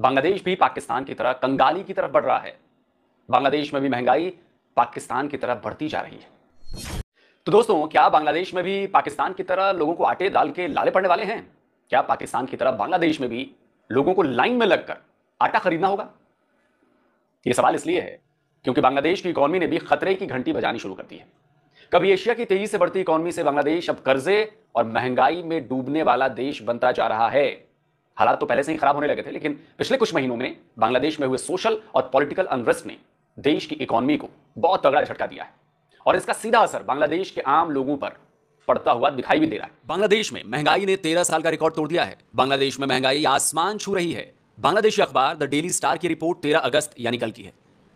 बांग्लादेश भी पाकिस्तान की तरह कंगाली की तरफ बढ़ रहा है बांग्लादेश में भी महंगाई पाकिस्तान की तरफ बढ़ती जा रही है तो दोस्तों क्या बांग्लादेश में भी पाकिस्तान की तरह लोगों को आटे दाल के लाले पड़ने वाले हैं क्या पाकिस्तान की तरह बांग्लादेश में भी लोगों को लाइन में लगकर आटा खरीदना होगा यह सवाल इसलिए है क्योंकि बांग्लादेश की इकॉनमी ने भी खतरे की घंटी बजानी शुरू कर दी है कभी एशिया की तेजी से बढ़ती इकॉनमी से बांग्लादेश अब कर्जे और महंगाई में डूबने वाला देश बनता जा रहा है हालात तो पहले से ही खराब होने लगे थे लेकिन पिछले कुछ महीनों में बांग्लादेश में हुए सोशल और पॉलिटिकल अनरेस्ट ने देश की इकोनॉमी को बहुत तगड़ा झटका दिया है और इसका सीधा असर बांग्लादेश के आम लोगों पर पड़ता हुआ दिखाई भी दे रहा है बांग्लादेश में महंगाई ने तेरह साल का रिकॉर्ड तोड़ दिया है बांग्लादेश में महंगाई आसमान छू रही है बांग्लादेशी अखबार द डेली स्टार की रिपोर्ट तेरह अगस्त यानी कल की है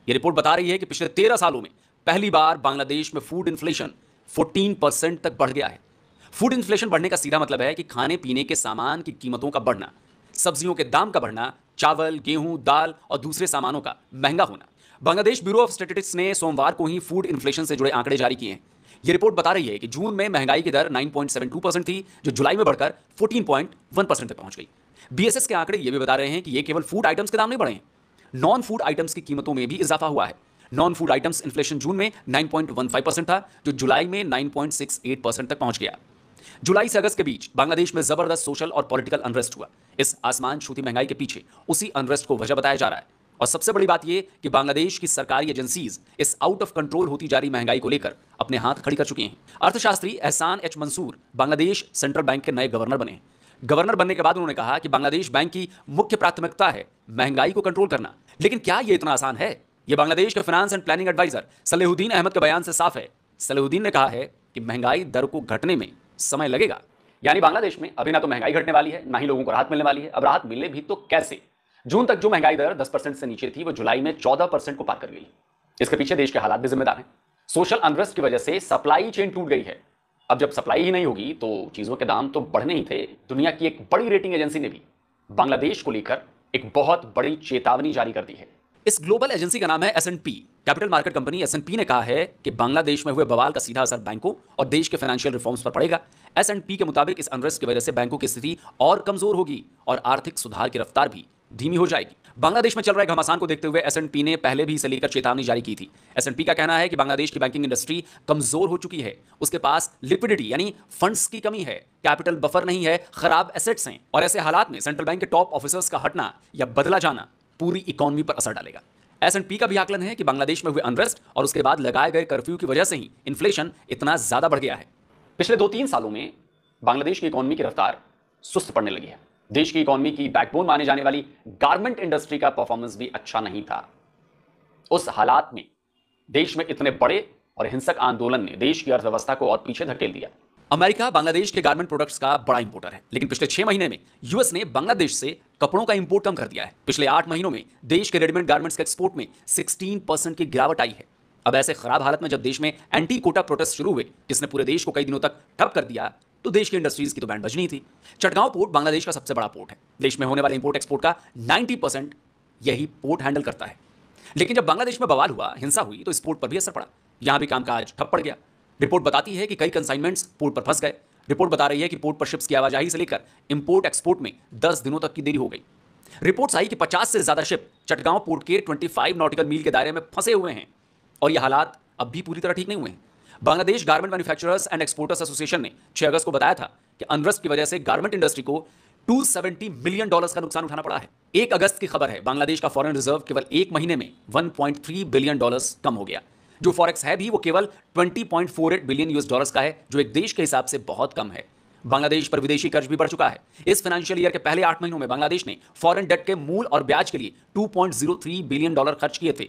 यह रिपोर्ट बता रही है कि पिछले तेरह सालों में पहली बार बांग्लादेश में फूड इन्फ्लेशन 14 परसेंट तक बढ़ गया है फूड इन्फ्लेशन बढ़ने का सीधा मतलब है कि खाने पीने के सामान की कीमतों का बढ़ना सब्जियों के दाम का बढ़ना चावल गेहूं दाल और दूसरे सामानों का महंगा होना बांग्लादेश ब्यूरो ऑफ स्टेटिस्टिक्स ने सोमवार को ही फूड इन्फ्लेशन से जुड़े आंकड़े जारी किए हैं ये रिपोर्ट बता रही है कि जून में महंगाई की दर 9.72 परसेंट थी जो जुलाई में बढ़कर 14.1 परसेंट तक पहुंच गई बीएसएस के आंकड़े ये भी बता रहे हैं कि ये केवल फूड आइटम्स के दाम नहीं बढ़े हैं नॉन फूड आइटम्स की कीमतों में भी इजाफा हुआ है non food items inflation June में नाइन परसेंट था जो जुलाई में नाइन परसेंट तक पहुंच गया जुलाई से अगस्त के बीच बांग्लादेश में जबरदस्त सोशल और पॉलिटिकल अनरेस्ट हुआ इस आसमान छूती महंगाई के पीछे उसी अनरेस्ट को वजह बताया जा रहा है और सबसे बड़ी बात यह कि बांग्लादेश की सरकारी एजेंसीज इस आउट ऑफ कंट्रोल होती जा रही महंगाई को लेकर अपने हाथ खड़ी कर चुकी हैं अर्थशास्त्री Ehsan H Mansoor Bangladesh central bank के नए गवर्नर बने गवर्नर बनने के बाद उन्होंने कहा कि बांग्लादेश बैंक की मुख्य प्राथमिकता है महंगाई को कंट्रोल करना लेकिन क्या यह इतना आसान है यह बांग्लादेश के finance and planning adviser Salehuddin Ahmed के बयान से साफ है सलेहुद्दीन ने कहा है कि महंगाई दर को घटने में समय लगेगा यानी बांग्लादेश में अभी ना तो महंगाई घटने वाली है ना ही लोगों को राहत मिलने वाली है अब राहत मिले भी तो कैसे जून तक जो महंगाई दर 10 परसेंट से नीचे थी वो जुलाई में 14 परसेंट को पार कर गई इसके पीछे देश के हालात भी जिम्मेदार हैं सोशल अनरेस्ट की वजह से सप्लाई चेन टूट गई है अब जब सप्लाई ही नहीं होगी तो चीज़ों के दाम तो बढ़ने ही थे दुनिया की एक बड़ी रेटिंग एजेंसी ने भी बांग्लादेश को लेकर एक बहुत बड़ी चेतावनी जारी कर दी है इस ग्लोबल एजेंसी का नाम है S capital market company S ने कहा है कि बांग्लादेश में हुए बवाल का सीधा असर बैंकों और देश के फाइनेंशियल रिफॉर्म्स पर पड़ेगा एस के मुताबिक इस अनरेस्ट की वजह से बैंकों की स्थिति और कमजोर होगी और आर्थिक सुधार की रफ्तार भी धीमी हो जाएगी बांग्लादेश में चल रहे घमासान को देखते हुए एस ने पहले भी इसे लेकर चेतावनी जारी की थी एस का कहना है कि बांग्लादेश की बैंकिंग इंडस्ट्री कमजोर हो चुकी है उसके पास लिक्विडिटी यानी फंड्स की कमी है कैपिटल बफर नहीं है खराब एसेट्स हैं और ऐसे हालात में सेंट्रल बैंक के टॉप ऑफिसर्स का हटना या बदला जाना पूरी इकोनॉमी पर असर डालेगा एस एंड पी का भी आकलन है कि बांग्लादेश में हुए अनरेस्ट और उसके बाद लगाए गए कर्फ्यू की वजह से ही इन्फ्लेशन इतना ज़्यादा बढ़ गया है पिछले दो तीन सालों में बांग्लादेश की इकोनॉमी की रफ्तार सुस्त पड़ने लगी है देश की इकोनॉमी की बैकबोन माने जाने वाली गारमेंट इंडस्ट्री का परफॉर्मेंस भी अच्छा नहीं था उस हालात में देश में इतने बड़े और हिंसक आंदोलन ने देश की अर्थव्यवस्था को और पीछे धकेल दिया अमेरिका बांग्लादेश के गारमेंट प्रोडक्ट्स का बड़ा इंपोर्टर है लेकिन पिछले छह महीने में यूएस ने बांग्लादेश से कपड़ों का इंपोर्ट कम कर दिया है पिछले आठ महीनों में देश के रेडीमेड गार्मेंट्स के एक्सपोर्ट में सिक्सटीन परसेंट की गिरावट आई है अब ऐसे खराब हालत में जब देश में एंटी कोटा प्रोटेस्ट शुरू हुए जिसने पूरे देश को कई दिनों तक ठप कर दिया तो देश की इंडस्ट्रीज की तो बैंड बजनी थी चटगांव पोर्ट बांग्लादेश का सबसे बड़ा पोर्ट है देश में होने वाले इंपोर्ट एक्सपोर्ट का नाइन्टी यही पोर्ट हैंडल करता है लेकिन जब बांग्लादेश में बवाल हुआ हिंसा हुई तो इस पोर्ट पर भी असर पड़ा यहाँ भी कामकाज ठप पड़ गया रिपोर्ट बताती है कि कई कंसाइनमेंट्स पोर्ट पर फंस गए रिपोर्ट बता रही है कि पोर्ट पर शिप्स की आवाजाही से लेकर इंपोर्ट एक्सपोर्ट में दस दिनों तक की देरी हो गई रिपोर्ट्स आई कि पचास से ज्यादा शिप चटगांव पोर्ट के फाइव नॉटिकल मील के दायरे में फंसे हुए हैं और यह हालात अब भी पूरी तरह ठीक नहीं हुए हैं Bangladesh garment manufacturers and exporters association ने 6 अगस्त को बताया था कि अनरस्ट की वजह से गारमेंट इंडस्ट्री को 270 मिलियन डॉलर्स का नुकसान उठाना पड़ा है एक अगस्त की खबर है बांग्लादेश का फॉरेन रिजर्व केवल एक महीने में 1.3 बिलियन डॉलर्स कम हो गया जो फॉरेक्स है भी वो केवल 20.48 बिलियन यूएस डॉलर्स का है जो एक देश के हिसाब से बहुत कम है बांग्लादेश पर विदेशी कर्ज भी बढ़ चुका है इस फाइनेंशियल ईयर के पहले आठ महीनों में बांग्लादेश ने फॉरन डेट के मूल और ब्याज के लिए टू बिलियन डॉलर खर्च किए थे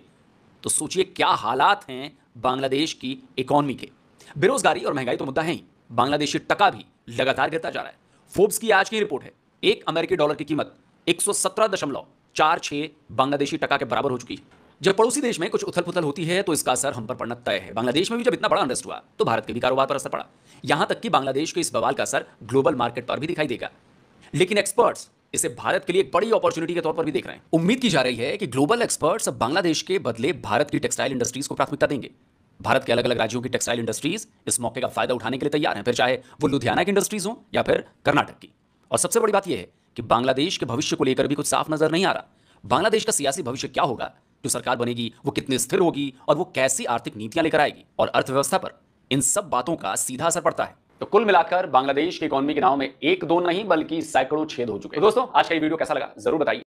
तो सोचिए क्या हालात हैं बांग्लादेश की इकोनॉमी के बेरोजगारी और महंगाई तो मुद्दा है ही बांग्लादेशी टका भी लगातार गिरता जा रहा है फोर्ब्स की आज की रिपोर्ट है एक अमेरिकी डॉलर की कीमत एक सौ सत्रह दशमलव चार बांग्लादेशी टका के बराबर हो चुकी है जब पड़ोसी देश में कुछ उथल पुथल होती है तो इसका असर हम पर पड़ना तय है बांग्लादेश में भी जब इतना बड़ा अंडस्ट हुआ तो भारत के भी कारोबार पर असर पड़ा यहां तक कि बांग्लादेश के इस बवाल का असर ग्लोबल मार्केट पर भी दिखाई देगा लेकिन एक्सपर्ट्स इसे भारत के लिए एक बड़ी अपॉर्चुनिटी के तौर पर भी देख रहे हैं उम्मीद की जा रही है कि ग्लोबल एक्सपर्ट्स अब बांग्लादेश के बदले भारत की टेक्सटाइल इंडस्ट्रीज को प्राथमिकता देंगे भारत के अलग अलग राज्यों की टेक्सटाइल इंडस्ट्रीज इस मौके का फायदा उठाने के लिए तैयार हैं फिर चाहे वो लुधियाना की इंडस्ट्रीज हो या फिर कर्नाटक की और सबसे बड़ी बात यह है कि बांग्लादेश के भविष्य को लेकर भी कुछ साफ नजर नहीं आ रहा बांग्लादेश का सियासी भविष्य क्या होगा जो सरकार बनेगी वो कितनी स्थिर होगी और वो कैसी आर्थिक नीतियां लेकर आएगी और अर्थव्यवस्था पर इन सब बातों का सीधा असर पड़ता है तो कुल मिलाकर बांग्लादेश की इकोनॉमी के नाव में एक दो नहीं बल्कि सैकड़ों छेद हो चुके हैं तो दोस्तों आज का ये वीडियो कैसा लगा जरूर बताइए